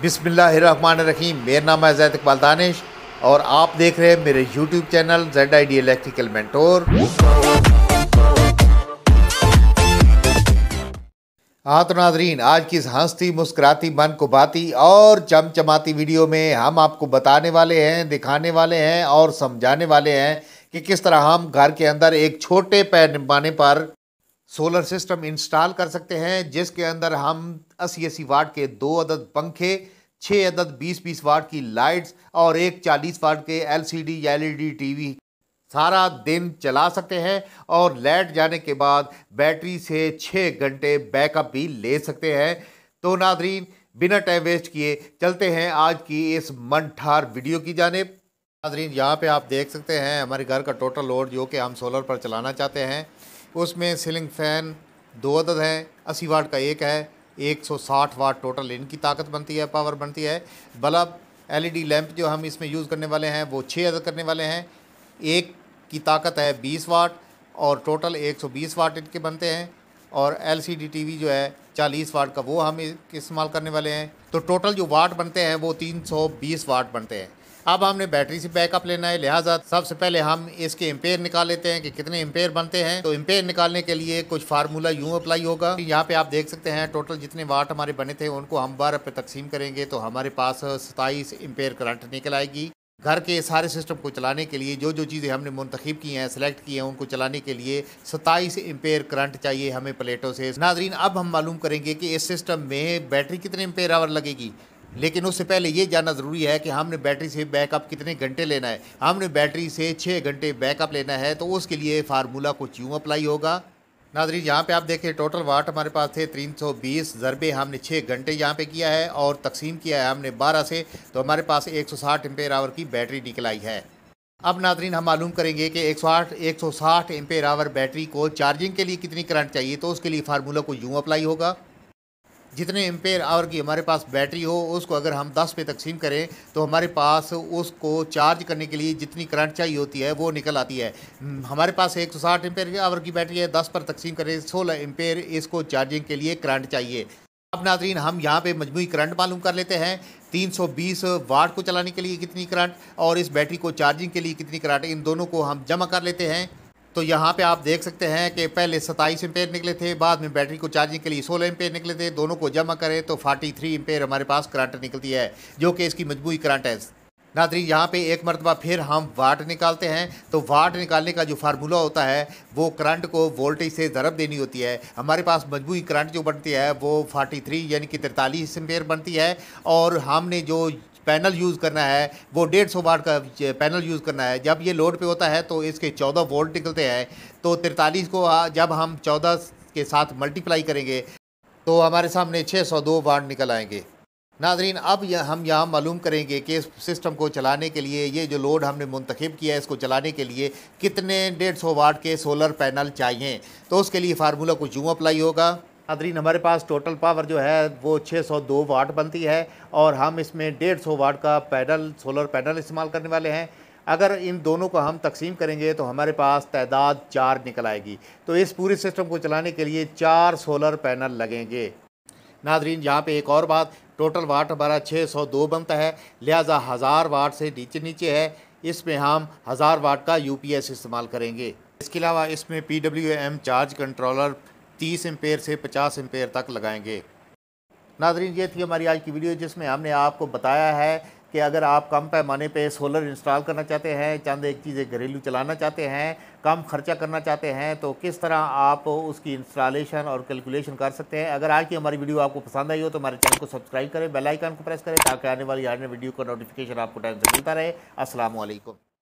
बिसमिल्ल रखी मेरा नाम है जैद इकबाल दानिश और आप देख रहे हैं मेरे YouTube channel Z I D electrical mentor हाँ तो नाजरीन आज की इस हंसती मुस्कुराती मन को भाती और चमचमाती वीडियो में हम आपको बताने वाले हैं दिखाने वाले हैं और समझाने वाले हैं कि किस तरह हम घर के अंदर एक छोटे पैमाने पर सोलर सिस्टम इंस्टॉल कर सकते हैं जिसके अंदर हम अस्सी अस्सी वाट के दो अदद पंखे छः अदद बीस बीस वाट की लाइट्स और एक चालीस वाट के एलसीडी या एलईडी टीवी सारा दिन चला सकते हैं और लाइट जाने के बाद बैटरी से छः घंटे बैकअप भी ले सकते हैं तो नादरीन बिना टाइम वेस्ट किए चलते हैं आज की इस मनठार वीडियो की जानब नादरीन यहाँ पर आप देख सकते हैं हमारे घर का टोटल लोड जो कि हम सोलर पर चलाना चाहते हैं उसमें सीलिंग फ़ैन दो अदद हैं अस्सी वाट का एक है 160 वाट टोटल इनकी ताकत बनती है पावर बनती है बल्ब एलईडी लैंप जो हम इसमें यूज़ करने वाले हैं वो छः अदद करने वाले हैं एक की ताकत है 20 वाट और टोटल 120 वाट इनके बनते हैं और एलसीडी टीवी जो है 40 वाट का वो हम इस्तेमाल करने वाले हैं तो टोटल जो वाट बनते हैं वो तीन वाट बनते हैं अब हमने बैटरी से बैकअप लेना है लिहाजा सबसे पहले हम इसके एम्पेयर निकाल लेते हैं कि कितने एम्पेयर बनते हैं तो एम्पेयर निकालने के लिए कुछ फार्मूला यूं अप्लाई होगा यहाँ पे आप देख सकते हैं टोटल जितने वाट हमारे बने थे उनको हम बारह पे तकसीम करेंगे तो हमारे पास सताईस एम्पेयर करंट निकल आएगी घर के सारे सिस्टम को चलाने के लिए जो जो चीज़ें हमने मुंतखब की हैं सेलेक्ट की हैं उनको चलाने के लिए सत्ताईस एम्पेयर करंट चाहिए हमें प्लेटों से नाजरीन अब हम मालूम करेंगे कि इस सिस्टम में बैटरी कितने एम्पेयर आवर लगेगी लेकिन उससे पहले ये जानना ज़रूरी है कि हमने बैटरी से बैकअप कितने घंटे लेना है हमने बैटरी से छः घंटे बैकअप लेना है तो उसके लिए फार्मूला कुछ यूँ अप्लाई होगा नादरी यहाँ पे आप देखें टोटल वाट हमारे पास थे 320 ज़रबे हमने छः घंटे यहाँ पे किया है और तकसीम किया है हमने 12 से तो हमारे पास 160 सौ आवर की बैटरी निकल आई है अब नाजरीन हम मालूम करेंगे कि 160 160 एम्पेयर आवर बैटरी को चार्जिंग के लिए कितनी करंट चाहिए तो उसके लिए फार्मूला को यूँ अप्लाई होगा जितने एम्पेयर आवर की हमारे पास बैटरी हो उसको अगर हम 10 पे तकसीम करें तो हमारे पास उसको चार्ज करने के लिए जितनी करंट चाहिए होती है वो निकल आती है हम्म, हमारे पास एक सौ साठ एम्पेयर आवर की बैटरी है दस पर तकसीम करें सोलह एम्पेयर इसको चार्जिंग के लिए करंट चाहिए अब नाजरीन हम यहाँ पे मजमू करंट मालूम कर लेते हैं 320 वाट को चलाने के लिए कितनी करंट और इस बैटरी को चार्जिंग के लिए कितनी करंट इन दोनों को हम जमा कर लेते हैं तो यहाँ पे आप देख सकते हैं कि पहले सत्ताईस एम्पेयर निकले थे बाद में बैटरी को चार्जिंग के लिए सोलह एम्पेयर निकले थे दोनों को जमा करें तो फार्टी थ्री एमपेयर हमारे पास करंट निकलती है जो कि इसकी मजबूरी करंट है नादरी यहाँ पे एक मरतबा फिर हम वाट निकालते हैं तो वाट निकालने का जो फार्मूला होता है वो करंट को वोल्टेज से ज़रब देनी होती है हमारे पास मजबूरी करंट जो बनती है वो 43 यानी कि तिरतालीस एम्पेयर बनती है और हमने जो पैनल यूज़ करना है वो डेढ़ सौ वाट का पैनल यूज़ करना है जब ये लोड पे होता है तो इसके चौदह वोल्ट निकलते हैं तो तिरतालीस को हाँ, जब हम चौदह के साथ मल्टीप्लाई करेंगे तो हमारे सामने छः सौ दो वाट निकल आएंगे नाजरीन अब यह हम यहाँ मालूम करेंगे कि इस सिस्टम को चलाने के लिए ये जो लोड हमने मंतखब किया है इसको चलाने के लिए कितने डेढ़ सौ वाट के सोलर पैनल चाहिए तो उसके लिए फार्मूला कुछ यूँ अप्लाई होगा नादरीन हमारे पास टोटल पावर जो है वो 602 वाट बनती है और हम इसमें 150 वाट का पैनल सोलर पैनल इस्तेमाल करने वाले हैं अगर इन दोनों को हम तकसीम करेंगे तो हमारे पास तादाद चार निकल आएगी तो इस पूरे सिस्टम को चलाने के लिए चार सोलर पैनल लगेंगे नाजरीन यहाँ पे एक और बात टोटल वाट हमारा 602 बनता है लिहाजा हज़ार वाट से नीचे नीचे है इसमें हम हज़ार वाट का यूपीएस इस्तेमाल करेंगे इसके अलावा इसमें एम चार्ज कंट्रोलर तीस एम्पेयर से पचास एम्पेयर तक लगाएंगे नादरीन ये थी हमारी आज की वीडियो जिसमें हमने आपको बताया है कि अगर आप कम पैमाने पे सोलर इंस्टॉल करना चाहते हैं चंद एक चीज़ें घरेलू चलाना चाहते हैं कम खर्चा करना चाहते हैं तो किस तरह आप उसकी इंस्टॉलेशन और कैलकुलेशन कर सकते हैं अगर आज की हमारी वीडियो आपको पसंद आई हो तो हमारे चैनल को सब्सक्राइब करें बेल आइकन को प्रेस करें ताकि आने वाली हर वीडियो का नोटिफिकेशन आपको टाइम से मिलता रहे असलम